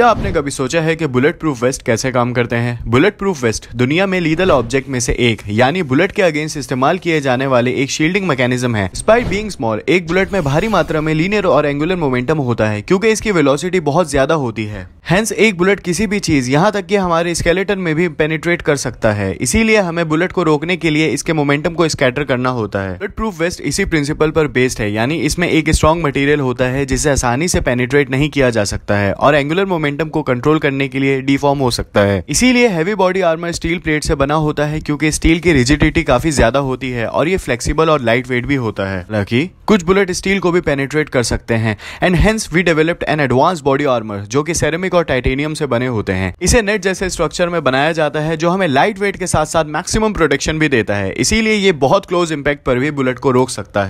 क्या आपने कभी सोचा है कि बुलेट प्रूफ वेस्ट कैसे काम करते हैं बुलेट प्रूफ वेस्ट दुनिया में लीदल ऑब्जेक्ट में से एक यानी बुलेट के अगेंस्ट इस्तेमाल किए जाने वाले एक शील्डिंग मैकेनिज्म है स्पाइट बींग स्मॉल एक बुलेट में भारी मात्रा में लीनियर और एंगुलर मोमेंटम होता है क्योंकि इसकी वेलोसिटी बहुत ज्यादा होती है हैंस एक बुलेट किसी भी चीज़ यहाँ तक कि हमारे स्केलेटन में भी पेनिट्रेट कर सकता है इसीलिए हमें बुलेट को रोकने के लिए इसके मोमेंटम को स्कैटर करना होता है बुलेट प्रूफ वेस्ट इसी प्रिंसिपल पर बेस्ड है यानी इसमें एक स्ट्रॉन्ग मटेरियल होता है जिसे आसानी से पेनिट्रेट नहीं किया जा सकता है और एंगुलर मोमेंटम को कंट्रोल करने के लिए डिफॉर्म हो सकता है इसीलिए heavy body armour steel plate से बना होता है क्योंकि स्टील की रिजिडिटी काफी ज्यादा होती है और ये फ्लेक्सीबल और लाइट वेट भी होता है हालांकि कुछ बुलेट स्टील को भी पेनिट्रेट कर सकते हैं and hence we developed an advance body armour जो कि सेरेमिक और और टाइटेनियम से बने होते हैं इसे नेट जैसे स्ट्रक्चर में बनाया जाता है जो हमें लाइट वेट के साथ साथ मैक्सिमम प्रोटेक्शन भी देता है इसीलिए ये बहुत क्लोज इम्पैक्ट पर भी बुलेट को रोक सकता है